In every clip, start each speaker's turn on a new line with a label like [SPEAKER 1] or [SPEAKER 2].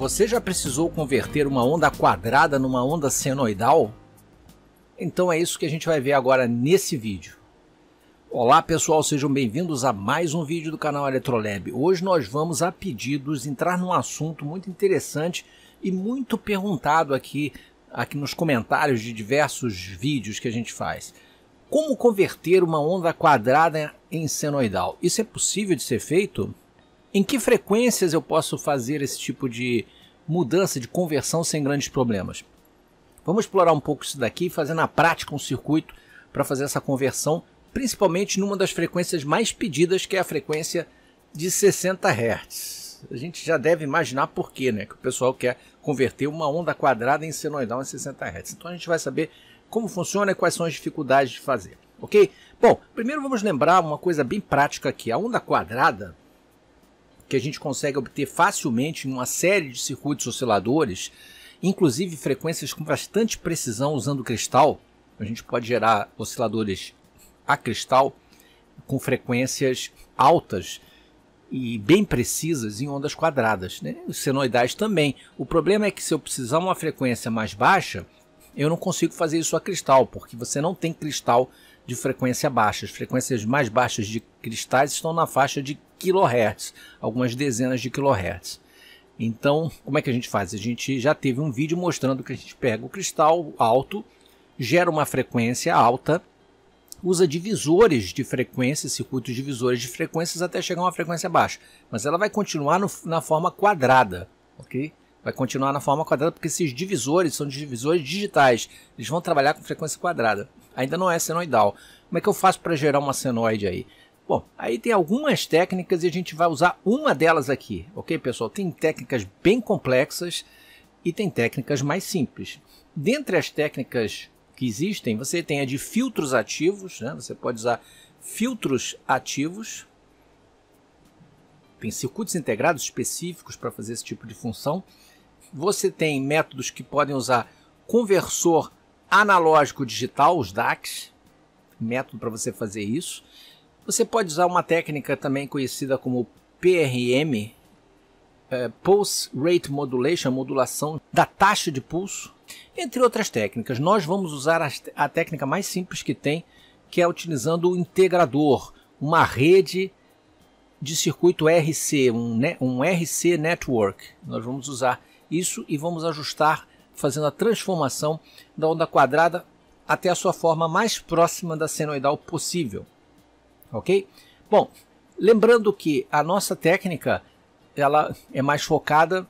[SPEAKER 1] Você já precisou converter uma onda quadrada numa onda senoidal? Então é isso que a gente vai ver agora nesse vídeo. Olá pessoal, sejam bem-vindos a mais um vídeo do canal Eletrolab. Hoje nós vamos, a pedidos, entrar num assunto muito interessante e muito perguntado aqui, aqui nos comentários de diversos vídeos que a gente faz. Como converter uma onda quadrada em senoidal? Isso é possível de ser feito? Em que frequências eu posso fazer esse tipo de mudança, de conversão sem grandes problemas? Vamos explorar um pouco isso daqui e fazer na prática um circuito para fazer essa conversão, principalmente numa das frequências mais pedidas, que é a frequência de 60 Hz. A gente já deve imaginar por quê, né? Que o pessoal quer converter uma onda quadrada em senoidal em 60 Hz. Então a gente vai saber como funciona e quais são as dificuldades de fazer, ok? Bom, primeiro vamos lembrar uma coisa bem prática aqui. A onda quadrada que a gente consegue obter facilmente em uma série de circuitos osciladores, inclusive frequências com bastante precisão usando cristal. A gente pode gerar osciladores a cristal com frequências altas e bem precisas em ondas quadradas. Né? senoidais também. O problema é que se eu precisar uma frequência mais baixa, eu não consigo fazer isso a cristal, porque você não tem cristal de frequência baixa. As frequências mais baixas de cristais estão na faixa de kHz, algumas dezenas de kHz. Então, como é que a gente faz? A gente já teve um vídeo mostrando que a gente pega o cristal alto, gera uma frequência alta, usa divisores de frequência, circuitos divisores de frequências até chegar a uma frequência baixa, mas ela vai continuar no, na forma quadrada, ok? Vai continuar na forma quadrada porque esses divisores são divisores digitais. Eles vão trabalhar com frequência quadrada. Ainda não é senoidal. Como é que eu faço para gerar uma senoide aí? Bom, aí tem algumas técnicas e a gente vai usar uma delas aqui, ok, pessoal? Tem técnicas bem complexas e tem técnicas mais simples. Dentre as técnicas que existem, você tem a de filtros ativos, né? você pode usar filtros ativos, tem circuitos integrados específicos para fazer esse tipo de função você tem métodos que podem usar conversor analógico digital, os DACs, método para você fazer isso. Você pode usar uma técnica também conhecida como PRM, é, Pulse Rate Modulation, modulação da taxa de pulso, entre outras técnicas. Nós vamos usar a, a técnica mais simples que tem, que é utilizando o integrador, uma rede de circuito RC, um, um RC Network. Nós vamos usar isso e vamos ajustar fazendo a transformação da onda quadrada até a sua forma mais próxima da senoidal possível. Ok? Bom, lembrando que a nossa técnica ela é mais focada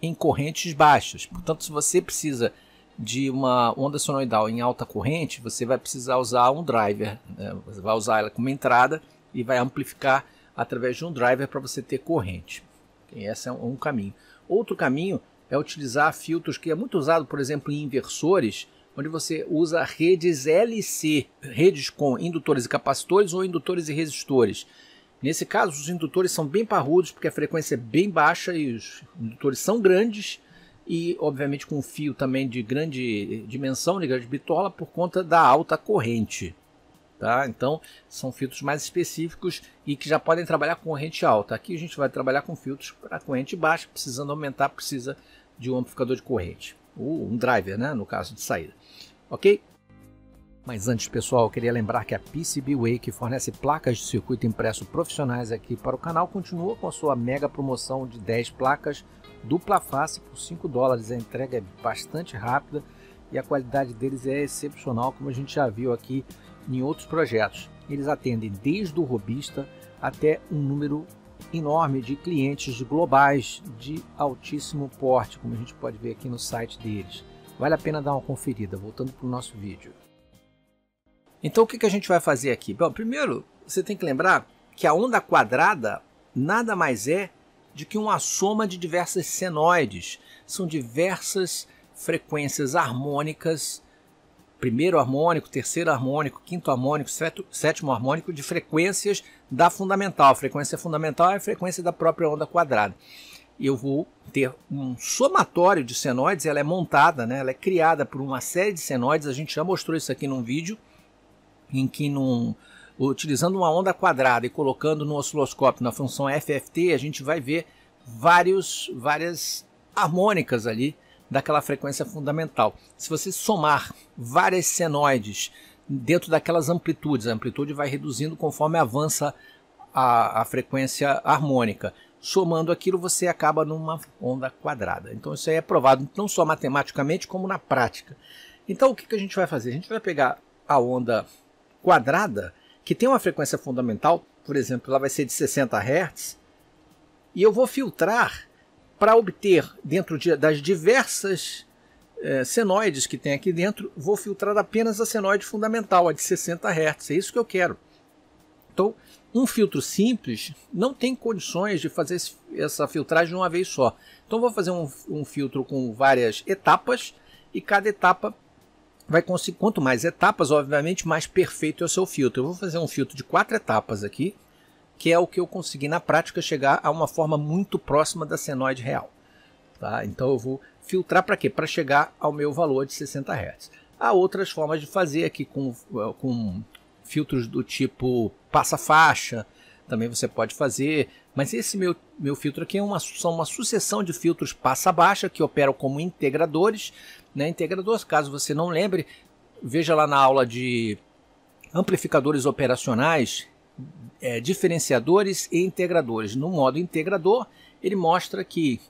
[SPEAKER 1] em correntes baixas. Portanto, se você precisa de uma onda senoidal em alta corrente, você vai precisar usar um driver. Né? Você vai usar ela como entrada e vai amplificar através de um driver para você ter corrente. E esse é um caminho. Outro caminho é utilizar filtros que é muito usado, por exemplo, em inversores, onde você usa redes LC, redes com indutores e capacitores ou indutores e resistores. Nesse caso, os indutores são bem parrudos, porque a frequência é bem baixa e os indutores são grandes e, obviamente, com um fio também de grande dimensão, de grande bitola, por conta da alta corrente. Tá? Então, são filtros mais específicos e que já podem trabalhar com corrente alta. Aqui a gente vai trabalhar com filtros para corrente baixa, precisando aumentar, precisa de um amplificador de corrente, ou um driver, né, no caso de saída. Ok? Mas antes, pessoal, eu queria lembrar que a PCBWay, que fornece placas de circuito impresso profissionais aqui para o canal, continua com a sua mega promoção de 10 placas dupla face por 5 dólares. A entrega é bastante rápida e a qualidade deles é excepcional, como a gente já viu aqui em outros projetos. Eles atendem desde o robista até um número enorme de clientes globais de altíssimo porte, como a gente pode ver aqui no site deles. Vale a pena dar uma conferida, voltando para o nosso vídeo. Então o que, a gente vai fazer aqui? Bom, primeiro você tem que lembrar que a onda quadrada nada mais é de que uma soma de diversas senoides. São diversas frequências harmônicas primeiro harmônico, terceiro harmônico, quinto harmônico, seto, sétimo harmônico de frequências da fundamental. A frequência fundamental é a frequência da própria onda quadrada. Eu vou ter um somatório de senoides, ela é montada, né? ela é criada por uma série de senoides, a gente já mostrou isso aqui num vídeo, em que num, utilizando uma onda quadrada e colocando no osciloscópio na função FFT, a gente vai ver vários, várias harmônicas ali, daquela frequência fundamental. Se você somar várias senoides dentro daquelas amplitudes, a amplitude vai reduzindo conforme avança a, a frequência harmônica. Somando aquilo, você acaba numa onda quadrada. Então, isso aí é provado não só matematicamente, como na prática. Então, o que, que a gente vai fazer? A gente vai pegar a onda quadrada, que tem uma frequência fundamental, por exemplo, ela vai ser de 60 Hz, e eu vou filtrar para obter, dentro de, das diversas é, senoides que tem aqui dentro, vou filtrar apenas a senoide fundamental, a de 60 Hz. É isso que eu quero. Então, um filtro simples não tem condições de fazer esse, essa filtragem de uma vez só. Então, vou fazer um, um filtro com várias etapas e cada etapa vai conseguir. Quanto mais etapas, obviamente, mais perfeito é o seu filtro. Eu vou fazer um filtro de quatro etapas aqui que é o que eu consegui na prática chegar a uma forma muito próxima da senoide real. Tá? Então eu vou filtrar para quê? Para chegar ao meu valor de 60 Hz. Há outras formas de fazer aqui com, eh, com filtros do tipo passa-faixa, também você pode fazer, mas esse meu, meu filtro aqui é uma, são uma sucessão de filtros passa-baixa que operam como integradores. Né? Integradores, caso você não lembre, veja lá na aula de amplificadores operacionais é, diferenciadores e integradores. No modo integrador, ele mostra que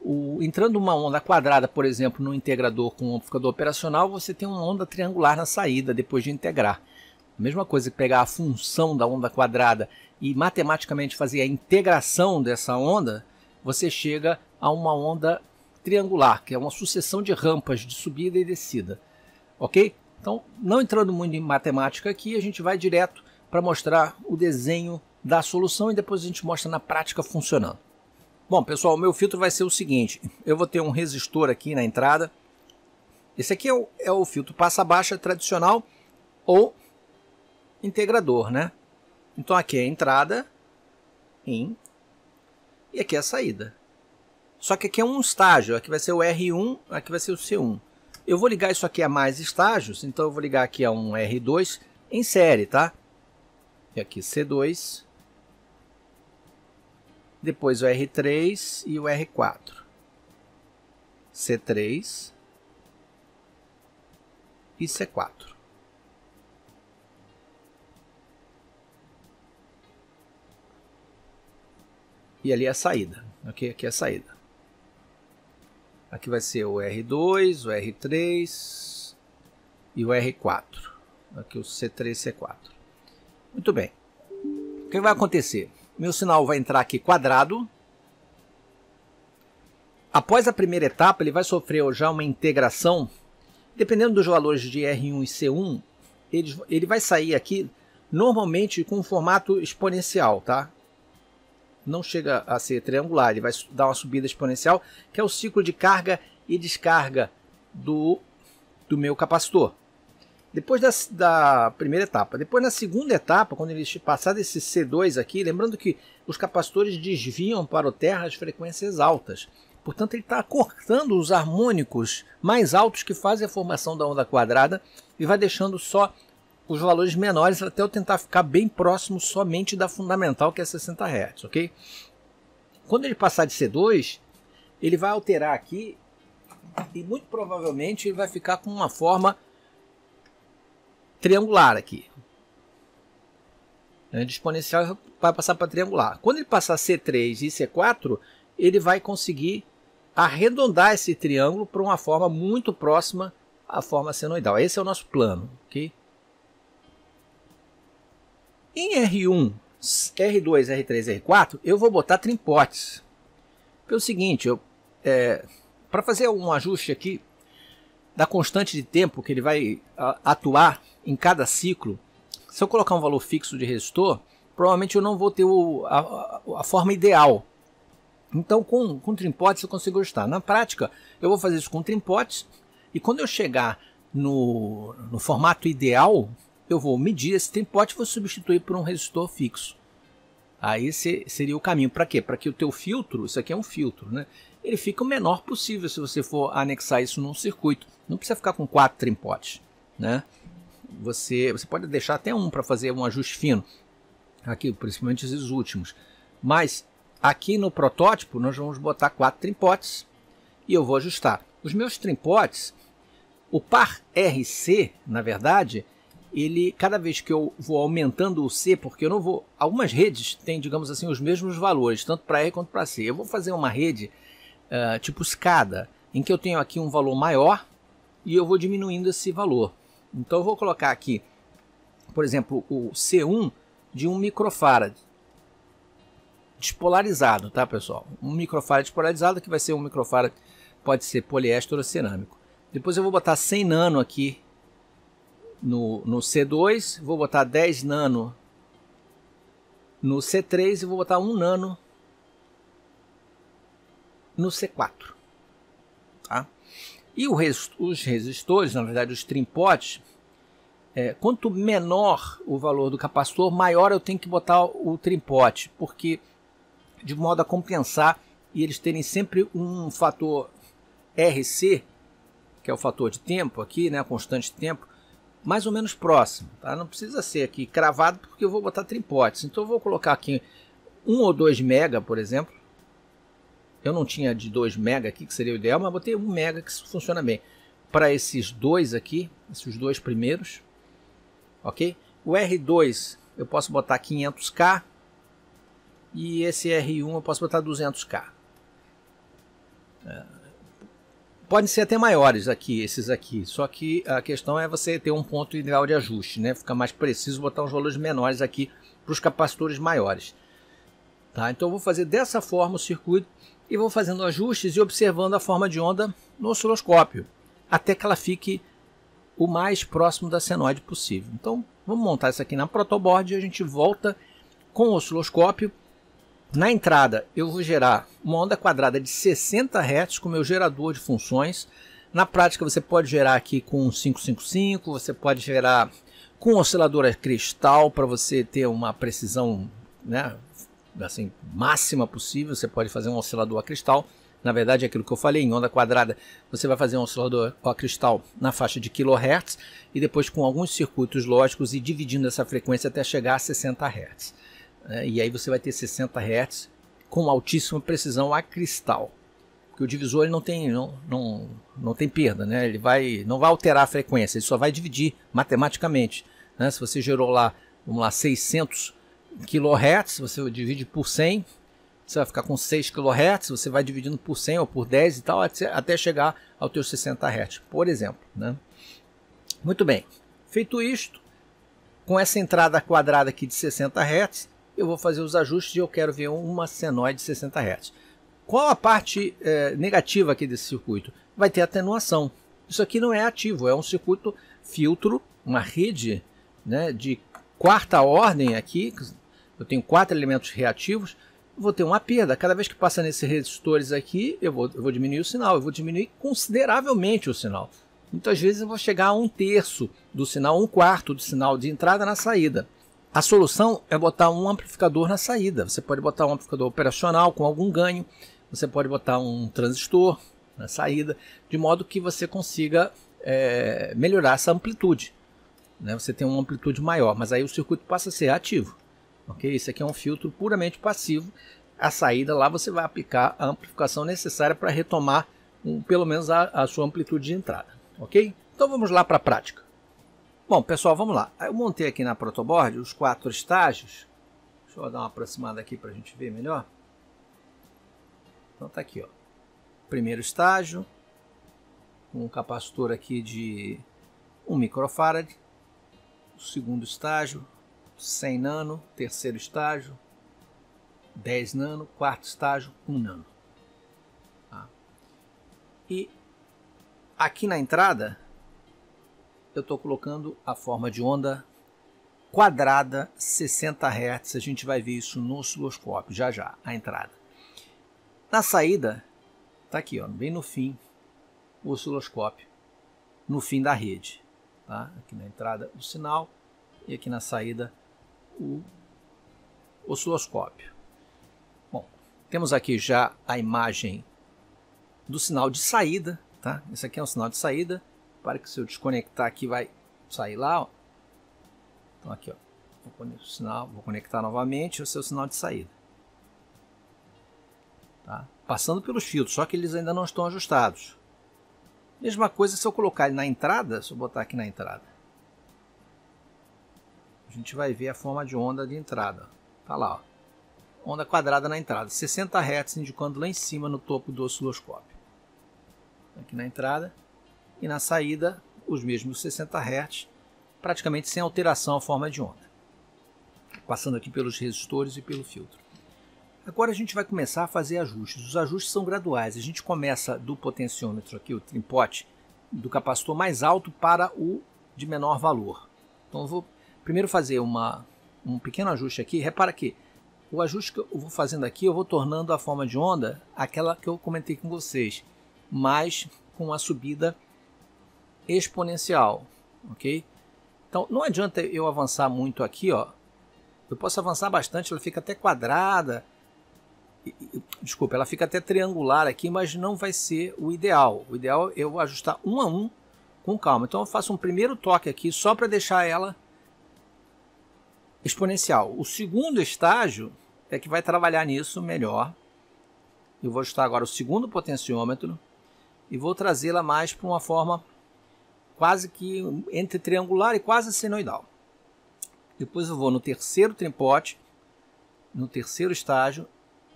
[SPEAKER 1] o, entrando uma onda quadrada, por exemplo, no integrador com um amplificador operacional, você tem uma onda triangular na saída depois de integrar. A mesma coisa que pegar a função da onda quadrada e matematicamente fazer a integração dessa onda, você chega a uma onda triangular, que é uma sucessão de rampas de subida e descida. Ok? Então, não entrando muito em matemática aqui, a gente vai direto para mostrar o desenho da solução e depois a gente mostra na prática funcionando. Bom, pessoal, o meu filtro vai ser o seguinte. Eu vou ter um resistor aqui na entrada. Esse aqui é o, é o filtro passa-baixa tradicional ou integrador, né? Então aqui é a entrada, in, e aqui é a saída. Só que aqui é um estágio, aqui vai ser o R1, aqui vai ser o C1. Eu vou ligar isso aqui a mais estágios, então eu vou ligar aqui a um R2 em série, tá? E aqui C2. Depois o R3 e o R4. C3 e C4. E ali é a saída, ok? Aqui é a saída. Aqui vai ser o R2, o R3 e o R4. Aqui o C3, C4. Muito bem. O que vai acontecer? Meu sinal vai entrar aqui quadrado. Após a primeira etapa, ele vai sofrer já uma integração. Dependendo dos valores de R1 e C1, ele, ele vai sair aqui normalmente com um formato exponencial, tá? Não chega a ser triangular, ele vai dar uma subida exponencial, que é o ciclo de carga e descarga do, do meu capacitor. Depois da, da, primeira etapa. Depois, na segunda etapa, quando eles passar desse C2 aqui, lembrando que os capacitores desviam para o Terra as frequências altas. Portanto, ele está cortando os harmônicos mais altos que fazem a formação da onda quadrada e vai deixando só os valores menores até eu tentar ficar bem próximo somente da fundamental, que é 60 Hz, ok? Quando ele passar de C2, ele vai alterar aqui e muito provavelmente ele vai ficar com uma forma triangular aqui. De né, exponencial vai passar para triangular. Quando ele passar C3 e C4, ele vai conseguir arredondar esse triângulo para uma forma muito próxima à forma senoidal. Esse é o nosso plano. Okay? Em R1, R2, R3, R4, eu vou botar trimpotes. Pelo seguinte, é, para fazer um ajuste aqui da constante de tempo que ele vai atuar em cada ciclo, se eu colocar um valor fixo de resistor, provavelmente eu não vou ter o, a, a, forma ideal. Então, com, com trimpotes eu consigo ajustar. Na prática, eu vou fazer isso com trimpotes e quando eu chegar no, no formato ideal, eu vou medir esse trimpote e vou substituir por um resistor fixo. Aí seria o caminho. Para quê? Para que o teu filtro, isso aqui é um filtro, né? Ele fica o menor possível se você for anexar isso num circuito. Não precisa ficar com quatro trimpotes, né? você, você pode deixar até um para fazer um ajuste fino, aqui principalmente esses últimos. Mas aqui no protótipo nós vamos botar quatro trimpotes e eu vou ajustar. Os meus trimpotes, o par RC, na verdade, ele cada vez que eu vou aumentando o C, porque eu não vou. Algumas redes têm, digamos assim, os mesmos valores, tanto para R quanto para C. Eu vou fazer uma rede uh, tipo escada, em que eu tenho aqui um valor maior e eu vou diminuindo esse valor. Então eu vou colocar aqui, por exemplo, o C1 de 1 microfarad despolarizado, tá pessoal? Um microfarad despolarizado que vai ser um microfarad, pode ser poliéster ou cerâmico. Depois eu vou botar 100 nano aqui no, no C2, vou botar 10 nano no C3 e vou botar 1 nano no C4. E res, os resistores, na verdade, os trimpotes, é, quanto menor o valor do capacitor, maior eu tenho que botar o trimpote, porque de modo a compensar e eles terem sempre um fator RC, que é o fator de tempo aqui, né, constante de tempo, mais ou menos próximo, tá? Não precisa ser aqui cravado porque eu vou botar trimpotes. Então eu vou colocar aqui 1 ou 2 mega, por exemplo, eu não tinha de 2 mega aqui, que seria o ideal, mas botei 1 um mega que funciona bem. Para esses dois aqui, esses dois primeiros, ok? O R2 eu posso botar 500K e esse R1 eu posso botar 200K. É, podem ser até maiores aqui, esses aqui, só que a questão é você ter um ponto ideal de ajuste, né? Fica mais preciso botar uns valores menores aqui para os capacitores maiores. Tá? Então eu vou fazer dessa forma o circuito e vou fazendo ajustes e observando a forma de onda no osciloscópio, até que ela fique o mais próximo da senoide possível. Então, vamos montar isso aqui na protoboard e a gente volta com o osciloscópio. Na entrada, eu vou gerar uma onda quadrada de 60 Hz com meu gerador de funções. Na prática, você pode gerar aqui com 555, você pode gerar com osciladora cristal para você ter uma precisão né, assim, máxima possível, você pode fazer um oscilador a cristal. Na verdade, é aquilo que eu falei, em onda quadrada, você vai fazer um oscilador a cristal na faixa de kHz e depois com alguns circuitos lógicos e dividindo essa frequência até chegar a 60 Hz. Né? E aí você vai ter 60 Hz com altíssima precisão a cristal. Porque o divisor ele não tem não, não, não tem perda, né? Ele vai não vai alterar a frequência, ele só vai dividir matematicamente, né? Se você gerou lá, vamos lá, 600 kHz, você divide por 100, você vai ficar com 6 kHz, você vai dividindo por 100 ou por 10 e tal, até chegar ao teu 60 Hz, por exemplo. Né? Muito bem, feito isto, com essa entrada quadrada aqui de 60 Hz, eu vou fazer os ajustes e eu quero ver uma senoide de 60 Hz. Qual a parte é, negativa aqui desse circuito? Vai ter atenuação. Isso aqui não é ativo, é um circuito filtro, uma rede né, de quarta ordem aqui, eu tenho quatro elementos reativos, vou ter uma perda. Cada vez que passa nesses resistores aqui, eu vou, eu vou diminuir o sinal, eu vou diminuir consideravelmente o sinal. Muitas então, vezes eu vou chegar a um terço do sinal, um quarto do sinal de entrada na saída. A solução é botar um amplificador na saída. Você pode botar um amplificador operacional com algum ganho, você pode botar um transistor na saída, de modo que você consiga é, melhorar essa amplitude. Né? Você tem uma amplitude maior, mas aí o circuito passa a ser ativo ok? Isso aqui é um filtro puramente passivo. A saída lá você vai aplicar a amplificação necessária para retomar um, pelo menos a, a sua amplitude de entrada, ok? Então vamos lá para a prática. Bom, pessoal, vamos lá. Eu montei aqui na protoboard os quatro estágios. Deixa eu dar uma aproximada aqui para a gente ver melhor. Então tá aqui, ó. Primeiro estágio, um capacitor aqui de 1 microfarad. O segundo estágio, 100 nano, terceiro estágio, 10 nano, quarto estágio, 1 nano. Tá? E aqui na entrada eu estou colocando a forma de onda quadrada 60 Hz. A gente vai ver isso no osciloscópio já já, a entrada. Na saída, está aqui, ó, bem no fim, o osciloscópio, no fim da rede. Tá? Aqui na entrada o sinal e aqui na saída o osciloscópio. Bom, temos aqui já a imagem do sinal de saída, tá? Esse aqui é um sinal de saída, para que se eu desconectar aqui vai sair lá, ó. Então aqui, ó, vou, sinal, vou conectar novamente, é o seu sinal de saída. Tá? Passando pelos filtros, só que eles ainda não estão ajustados. Mesma coisa se eu colocar ele na entrada, se eu botar aqui na entrada a gente vai ver a forma de onda de entrada. Tá lá, ó. onda quadrada na entrada, 60 Hz indicando lá em cima no topo do osciloscópio. Aqui na entrada e na saída os mesmos 60 Hz, praticamente sem alteração a forma de onda. Passando aqui pelos resistores e pelo filtro. Agora a gente vai começar a fazer ajustes. Os ajustes são graduais. A gente começa do potenciômetro aqui, o trimpote, do capacitor mais alto para o de menor valor. Então eu vou primeiro fazer uma, um pequeno ajuste aqui. Repara que o ajuste que eu vou fazendo aqui, eu vou tornando a forma de onda aquela que eu comentei com vocês, mas com a subida exponencial, ok? Então, não adianta eu avançar muito aqui, ó. Eu posso avançar bastante, ela fica até quadrada. Desculpa, ela fica até triangular aqui, mas não vai ser o ideal. O ideal é eu ajustar um a um com calma. Então, eu faço um primeiro toque aqui só para deixar ela exponencial. O segundo estágio é que vai trabalhar nisso melhor. Eu vou ajustar agora o segundo potenciômetro e vou trazê-la mais para uma forma quase que entre triangular e quase senoidal. Depois eu vou no terceiro trimpote, no terceiro estágio,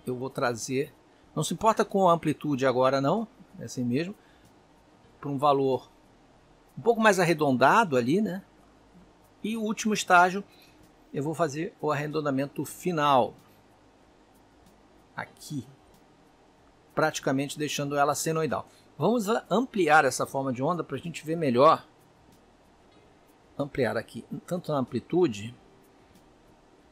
[SPEAKER 1] eu vou trazer, não se importa com a amplitude agora não, é assim mesmo, para um valor um pouco mais arredondado ali, né? E o último estágio eu vou fazer o arredondamento final aqui, praticamente deixando ela senoidal. Vamos ampliar essa forma de onda para a gente ver melhor. Ampliar aqui, tanto na amplitude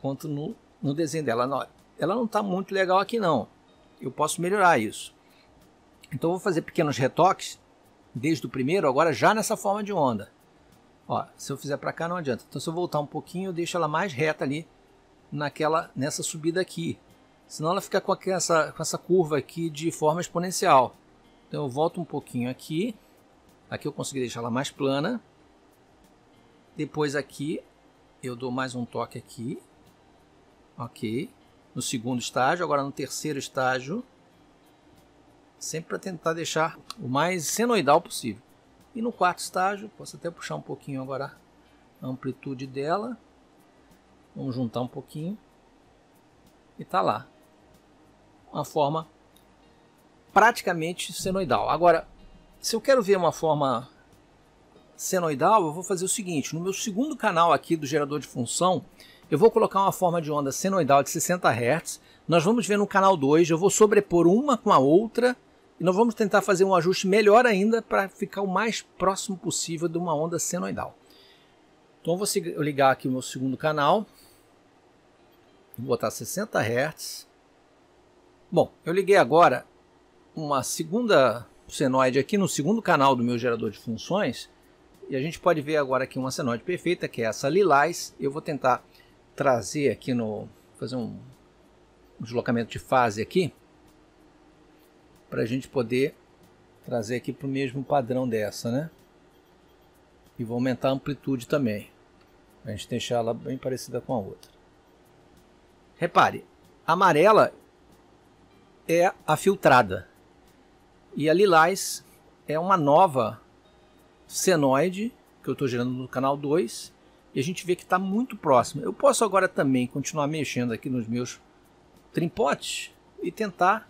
[SPEAKER 1] quanto no, no desenho dela. Ela não está muito legal aqui não. Eu posso melhorar isso. Então vou fazer pequenos retoques, desde o primeiro, agora já nessa forma de onda. Ó, se eu fizer para cá não adianta. Então se eu voltar um pouquinho, eu deixo ela mais reta ali naquela nessa subida aqui. Senão ela fica com essa, com essa curva aqui de forma exponencial. Então eu volto um pouquinho aqui. Aqui eu consegui deixar ela mais plana. Depois aqui eu dou mais um toque aqui. Ok. No segundo estágio, agora no terceiro estágio. Sempre para tentar deixar o mais senoidal possível. E no quarto estágio, posso até puxar um pouquinho agora a amplitude dela. Vamos juntar um pouquinho. E tá lá. Uma forma praticamente senoidal. Agora, se eu quero ver uma forma senoidal, eu vou fazer o seguinte. No meu segundo canal aqui do gerador de função, eu vou colocar uma forma de onda senoidal de 60 Hz. Nós vamos ver no canal 2, eu vou sobrepor uma com a outra e nós vamos tentar fazer um ajuste melhor ainda para ficar o mais próximo possível de uma onda senoidal. Então vou ligar aqui o meu segundo canal. Vou botar 60 Hz. Bom, eu liguei agora uma segunda senoide aqui no segundo canal do meu gerador de funções. E a gente pode ver agora aqui uma senoide perfeita, que é essa lilás. Eu vou tentar trazer aqui no... fazer um deslocamento de fase aqui para a gente poder trazer aqui para o mesmo padrão dessa, né? E vou aumentar a amplitude também, a gente deixar ela bem parecida com a outra. Repare, a amarela é a filtrada e a lilás é uma nova senoide que eu estou gerando no canal 2 e a gente vê que está muito próximo. Eu posso agora também continuar mexendo aqui nos meus trimpotes e tentar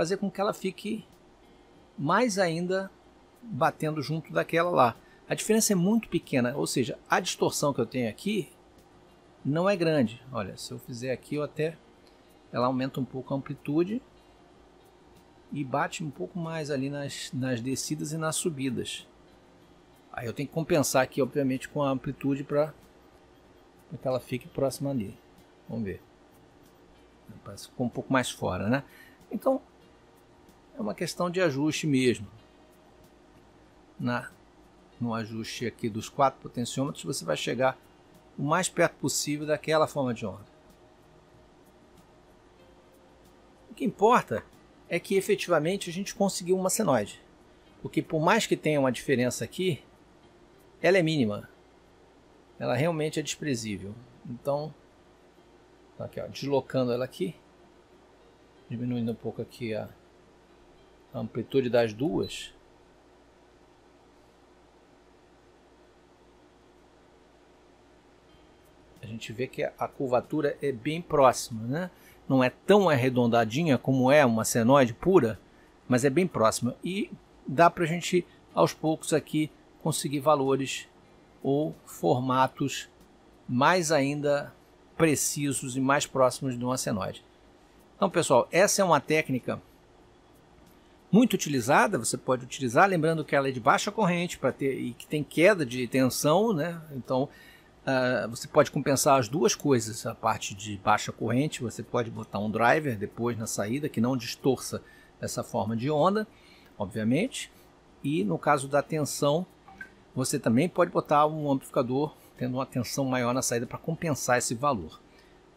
[SPEAKER 1] fazer com que ela fique mais ainda batendo junto daquela lá. A diferença é muito pequena, ou seja, a distorção que eu tenho aqui não é grande. Olha, se eu fizer aqui, eu até ela aumenta um pouco a amplitude e bate um pouco mais ali nas, nas descidas e nas subidas. Aí eu tenho que compensar aqui, obviamente, com a amplitude para que ela fique próxima ali. Vamos ver. Parece ficou um pouco mais fora, né? Então, é uma questão de ajuste mesmo. Na, né? no ajuste aqui dos quatro potenciômetros, você vai chegar o mais perto possível daquela forma de onda. O que importa é que efetivamente a gente conseguiu uma senoide. Porque por mais que tenha uma diferença aqui, ela é mínima. Ela realmente é desprezível. Então, tá aqui, ó, deslocando ela aqui, diminuindo um pouco aqui a amplitude das duas. A gente vê que a curvatura é bem próxima, né? Não é tão arredondadinha como é uma senoide pura, mas é bem próxima. E dá para a gente, aos poucos aqui, conseguir valores ou formatos mais ainda precisos e mais próximos de uma senoide. Então, pessoal, essa é uma técnica muito utilizada, você pode utilizar, lembrando que ela é de baixa corrente para ter e que tem queda de tensão, né? Então uh, você pode compensar as duas coisas, a parte de baixa corrente, você pode botar um driver depois na saída que não distorça essa forma de onda, obviamente, e no caso da tensão, você também pode botar um amplificador tendo uma tensão maior na saída para compensar esse valor.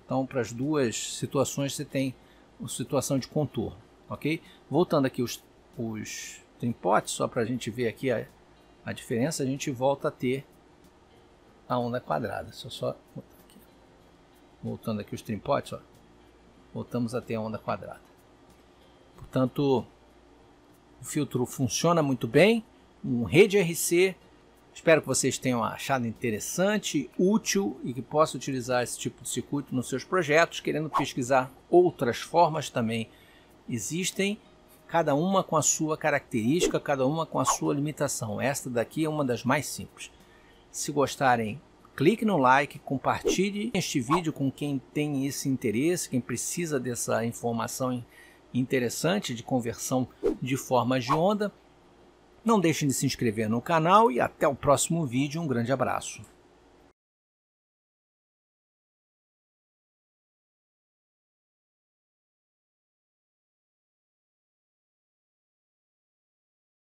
[SPEAKER 1] Então, para as duas situações você tem uma situação de contorno ok? Voltando aqui os, os tempotes, só para a gente ver aqui a, a diferença, a gente volta a ter a onda quadrada. Só só aqui. voltando aqui os trimpotes, ó, voltamos a ter a onda quadrada. Portanto, o filtro funciona muito bem, um rede RC. Espero que vocês tenham achado interessante, útil e que possa utilizar esse tipo de circuito nos seus projetos, querendo pesquisar outras formas também existem, cada uma com a sua característica, cada uma com a sua limitação. Esta daqui é uma das mais simples. Se gostarem, clique no like, compartilhe este vídeo com quem tem esse interesse, quem precisa dessa informação interessante de conversão de formas de onda. Não deixem de se inscrever no canal e até o próximo vídeo. Um grande abraço.